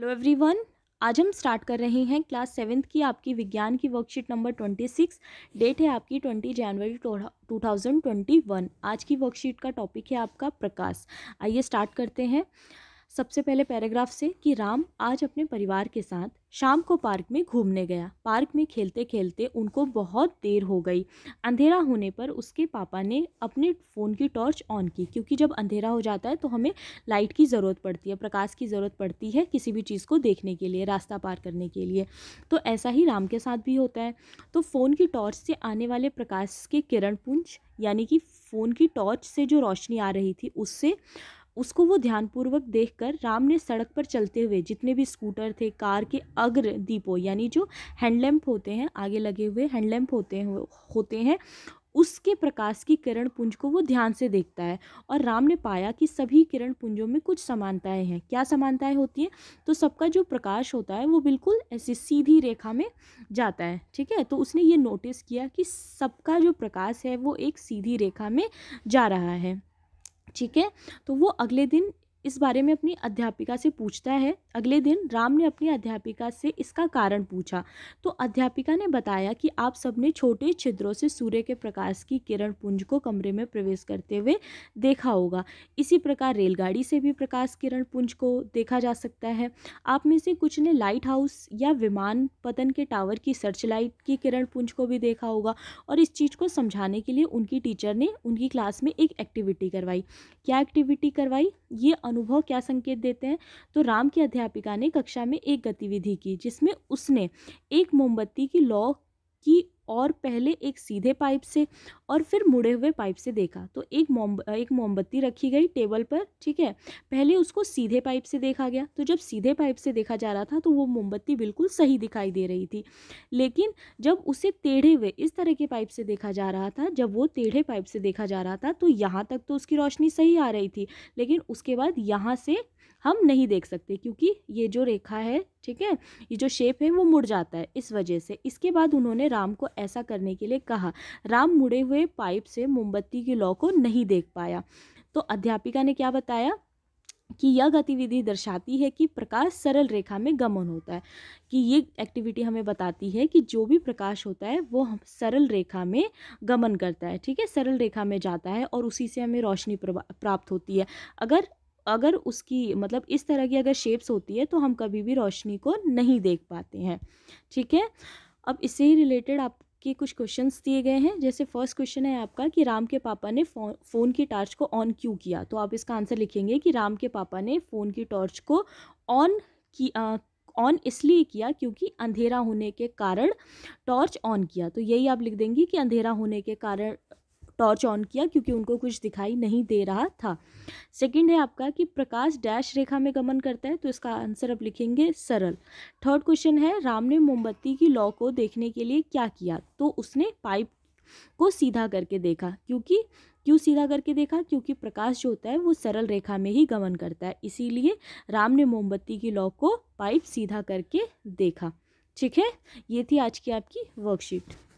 hello everyone आज हम start कर रहे हैं क्लास सेवेंथ की आपकी विज्ञान की worksheet number twenty six date है आपकी ट्वेंटी जनवरी टू थाउजेंड ट्वेंटी वन आज की वर्कशीट का टॉपिक है आपका प्रकाश आइए स्टार्ट करते हैं सबसे पहले पैराग्राफ से कि राम आज अपने परिवार के साथ शाम को पार्क में घूमने गया पार्क में खेलते खेलते उनको बहुत देर हो गई अंधेरा होने पर उसके पापा ने अपने फ़ोन की टॉर्च ऑन की क्योंकि जब अंधेरा हो जाता है तो हमें लाइट की ज़रूरत पड़ती है प्रकाश की ज़रूरत पड़ती है किसी भी चीज़ को देखने के लिए रास्ता पार करने के लिए तो ऐसा ही राम के साथ भी होता है तो फ़ोन की टॉर्च से आने वाले प्रकाश के किरण पुंज यानी कि फ़ोन की टॉर्च से जो रोशनी आ रही थी उससे उसको वो ध्यानपूर्वक देखकर राम ने सड़क पर चलते हुए जितने भी स्कूटर थे कार के अग्र दीपो यानी जो हैंडलैम्प होते हैं आगे लगे हुए हैंडलैम्प होते हैं होते हैं उसके प्रकाश की किरण पुंज को वो ध्यान से देखता है और राम ने पाया कि सभी किरण पुंजों में कुछ समानताएं हैं क्या समानताएं होती हैं तो सबका जो प्रकाश होता है वो बिल्कुल ऐसी सीधी रेखा में जाता है ठीक है तो उसने ये नोटिस किया कि सबका जो प्रकाश है वो एक सीधी रेखा में जा रहा है ठीक है तो वो अगले दिन इस बारे में अपनी अध्यापिका से पूछता है अगले दिन राम ने अपनी अध्यापिका से इसका कारण पूछा तो अध्यापिका ने बताया कि आप सबने छोटे छिद्रों से सूर्य के प्रकाश की किरण पुंज को कमरे में प्रवेश करते हुए देखा होगा इसी प्रकार रेलगाड़ी से भी प्रकाश किरण पुंज को देखा जा सकता है आप में से कुछ ने लाइट हाउस या विमान पतन के टावर की सर्च लाइट की किरण पुंज को भी देखा होगा और इस चीज़ को समझाने के लिए उनकी टीचर ने उनकी क्लास में एक एक्टिविटी करवाई क्या एक्टिविटी करवाई ये अनुभव क्या संकेत देते हैं तो राम की अध्यापिका ने कक्षा में एक गतिविधि की जिसमें उसने एक मोमबत्ती की लौ की और पहले एक सीधे पाइप से और फिर मुड़े हुए पाइप से देखा तो एक मोम एक मोमबत्ती रखी गई टेबल पर ठीक है पहले उसको सीधे पाइप से देखा गया तो जब सीधे पाइप से देखा जा रहा था तो वो मोमबत्ती बिल्कुल सही दिखाई दे रही थी लेकिन जब उसे टेढ़े हुए इस तरह के पाइप से देखा जा रहा था जब वो टेढ़े पाइप से देखा जा रहा था तो यहाँ तक तो उसकी रोशनी सही आ रही थी लेकिन उसके बाद यहाँ से हम नहीं देख सकते क्योंकि ये जो रेखा है ठीक है ये जो शेप है वो मुड़ जाता है इस वजह से इसके बाद उन्होंने राम को ऐसा करने के लिए कहा राम मुड़े हुए पाइप से मोमबत्ती की लौ को नहीं देख पाया तो अध्यापिका ने क्या बताया कि यह गतिविधि दर्शाती है कि प्रकाश सरल रेखा में गमन होता है कि ये एक्टिविटी हमें बताती है कि जो भी प्रकाश होता है वो हम सरल रेखा में गमन करता है ठीक है सरल रेखा में जाता है और उसी से हमें रोशनी प्राप्त होती है अगर अगर उसकी मतलब इस तरह की अगर शेप्स होती है तो हम कभी भी रोशनी को नहीं देख पाते हैं ठीक है अब इससे ही रिलेटेड आप कुछ क्वेश्चंस दिए गए हैं जैसे फर्स्ट क्वेश्चन है आपका कि राम के पापा ने फो, फ़ोन की टार्च को ऑन क्यों किया तो आप इसका आंसर लिखेंगे कि राम के पापा ने फ़ोन की टॉर्च को ऑन की ऑन इसलिए किया क्योंकि अंधेरा होने के कारण टॉर्च ऑन किया तो यही आप लिख देंगे कि अंधेरा होने के कारण टॉर्च ऑन किया क्योंकि उनको कुछ दिखाई नहीं दे रहा था सेकंड है आपका कि प्रकाश डैश रेखा में गमन करता है तो इसका आंसर आप लिखेंगे सरल थर्ड क्वेश्चन है राम ने मोमबत्ती की लॉ को देखने के लिए क्या किया तो उसने पाइप को सीधा करके देखा क्योंकि क्यों सीधा करके देखा क्योंकि प्रकाश जो होता है वो सरल रेखा में ही गमन करता है इसीलिए राम ने मोमबत्ती की लॉ को पाइप सीधा करके देखा ठीक है ये थी आज की आपकी वर्कशीट